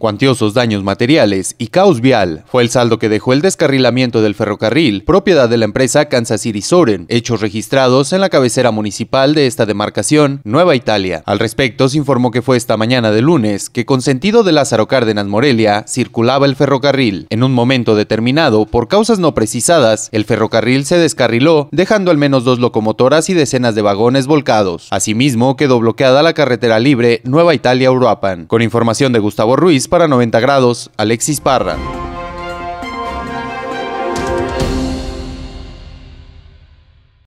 Cuantiosos daños materiales y caos vial fue el saldo que dejó el descarrilamiento del ferrocarril, propiedad de la empresa Kansas City Soren, hechos registrados en la cabecera municipal de esta demarcación, Nueva Italia. Al respecto, se informó que fue esta mañana de lunes que con sentido de Lázaro Cárdenas Morelia circulaba el ferrocarril. En un momento determinado, por causas no precisadas, el ferrocarril se descarriló, dejando al menos dos locomotoras y decenas de vagones volcados. Asimismo, quedó bloqueada la carretera libre Nueva Italia-Uruapan. Con información de Gustavo Ruiz, para 90 grados, Alexis Parra.